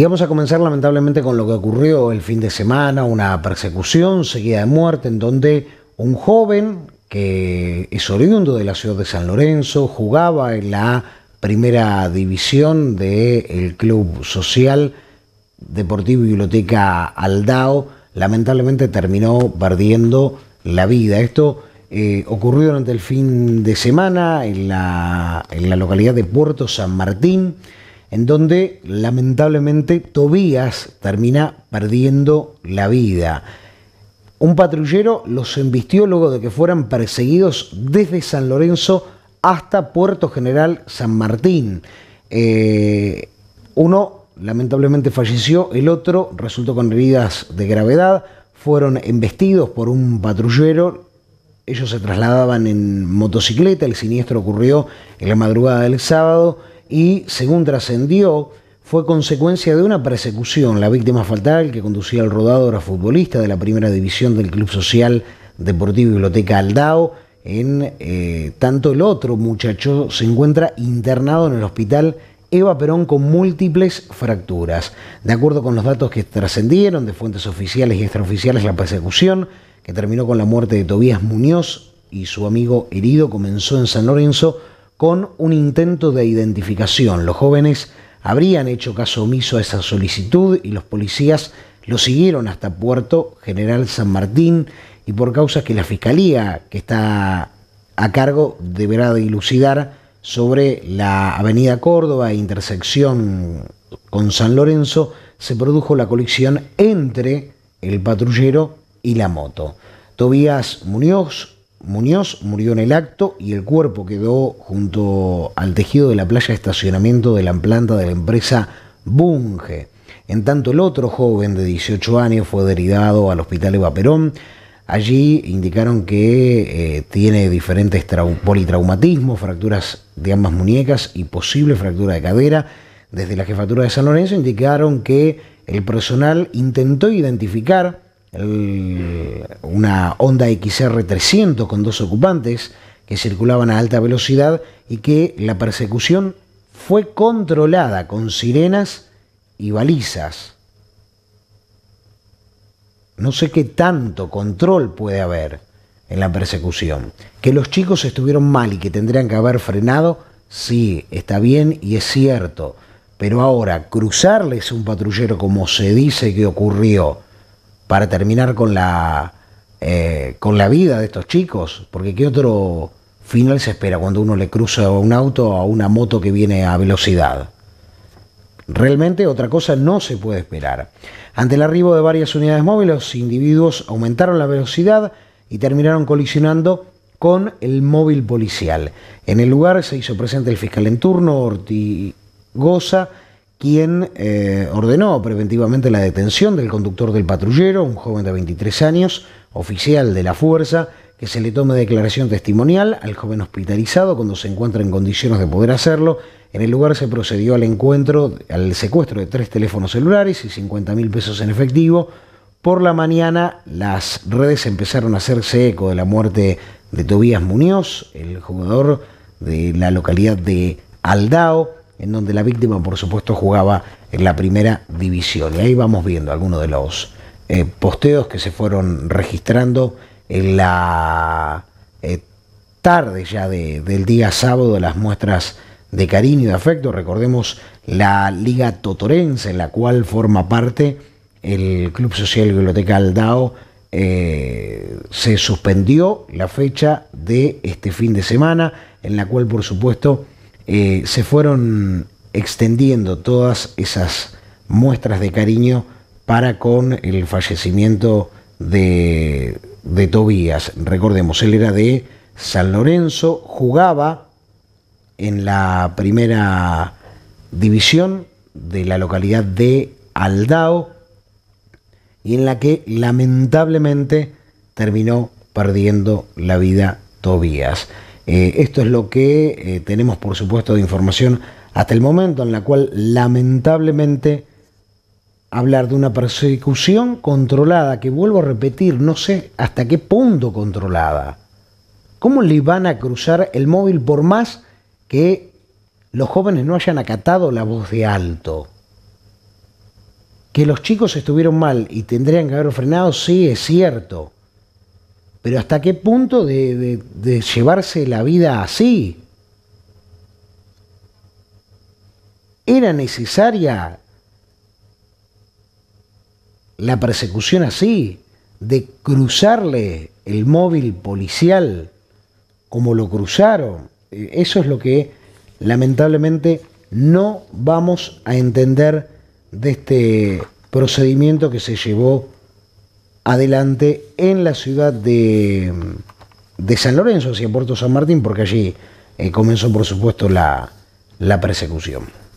Y vamos a comenzar lamentablemente con lo que ocurrió el fin de semana, una persecución seguida de muerte en donde un joven que es oriundo de la ciudad de San Lorenzo, jugaba en la primera división del Club Social Deportivo Biblioteca Aldao, lamentablemente terminó perdiendo la vida. Esto eh, ocurrió durante el fin de semana en la, en la localidad de Puerto San Martín en donde lamentablemente Tobías termina perdiendo la vida. Un patrullero los embistió luego de que fueran perseguidos desde San Lorenzo hasta Puerto General San Martín. Eh, uno lamentablemente falleció, el otro resultó con heridas de gravedad, fueron embestidos por un patrullero, ellos se trasladaban en motocicleta, el siniestro ocurrió en la madrugada del sábado, y, según trascendió, fue consecuencia de una persecución. La víctima fatal que conducía el rodado era futbolista de la primera división del Club Social Deportivo Biblioteca Aldao. En eh, tanto el otro muchacho se encuentra internado en el hospital Eva Perón con múltiples fracturas. De acuerdo con los datos que trascendieron de fuentes oficiales y extraoficiales, la persecución que terminó con la muerte de Tobías Muñoz y su amigo herido comenzó en San Lorenzo con un intento de identificación. Los jóvenes habrían hecho caso omiso a esa solicitud y los policías lo siguieron hasta Puerto General San Martín y por causas que la Fiscalía, que está a cargo, deberá dilucidar sobre la Avenida Córdoba, intersección con San Lorenzo, se produjo la colisión entre el patrullero y la moto. Tobías Muñoz, Muñoz murió en el acto y el cuerpo quedó junto al tejido de la playa de estacionamiento de la planta de la empresa Bunge. En tanto, el otro joven de 18 años fue derivado al hospital Eva Perón. Allí indicaron que eh, tiene diferentes politraumatismos, fracturas de ambas muñecas y posible fractura de cadera. Desde la jefatura de San Lorenzo indicaron que el personal intentó identificar una Honda XR300 con dos ocupantes que circulaban a alta velocidad y que la persecución fue controlada con sirenas y balizas. No sé qué tanto control puede haber en la persecución. Que los chicos estuvieron mal y que tendrían que haber frenado, sí, está bien y es cierto. Pero ahora, cruzarles un patrullero como se dice que ocurrió para terminar con la, eh, con la vida de estos chicos? Porque ¿qué otro final se espera cuando uno le cruza un auto a una moto que viene a velocidad? Realmente otra cosa no se puede esperar. Ante el arribo de varias unidades móviles, los individuos aumentaron la velocidad y terminaron colisionando con el móvil policial. En el lugar se hizo presente el fiscal en turno, Ortigosa, quien eh, ordenó preventivamente la detención del conductor del patrullero, un joven de 23 años, oficial de la fuerza, que se le tome declaración testimonial al joven hospitalizado cuando se encuentra en condiciones de poder hacerlo. En el lugar se procedió al encuentro, al secuestro de tres teléfonos celulares y 50 mil pesos en efectivo. Por la mañana las redes empezaron a hacerse eco de la muerte de Tobías Muñoz, el jugador de la localidad de Aldao en donde la víctima, por supuesto, jugaba en la primera división. Y ahí vamos viendo algunos de los eh, posteos que se fueron registrando en la eh, tarde ya del día sábado, las muestras de cariño y de afecto. Recordemos la Liga Totorense, en la cual forma parte el Club Social Biblioteca Aldao. Eh, se suspendió la fecha de este fin de semana, en la cual, por supuesto, eh, se fueron extendiendo todas esas muestras de cariño para con el fallecimiento de, de Tobías. Recordemos, él era de San Lorenzo, jugaba en la primera división de la localidad de Aldao y en la que lamentablemente terminó perdiendo la vida Tobías. Eh, esto es lo que eh, tenemos, por supuesto, de información hasta el momento, en la cual lamentablemente hablar de una persecución controlada, que vuelvo a repetir, no sé hasta qué punto controlada. ¿Cómo le van a cruzar el móvil por más que los jóvenes no hayan acatado la voz de alto? Que los chicos estuvieron mal y tendrían que haber frenado, sí, es cierto. Pero ¿hasta qué punto de, llevarse la vida así? ¿Era necesaria la persecución así? de cruzarle el móvil policial como lo cruzaron. Eh, eso es lo que lamentablemente no vamos a entender de este procedimiento que se llevó adelante en la ciudad de, San Lorenzo, hacia Puerto San Martín, porque allí eh, comenzó, por supuesto, la persecución.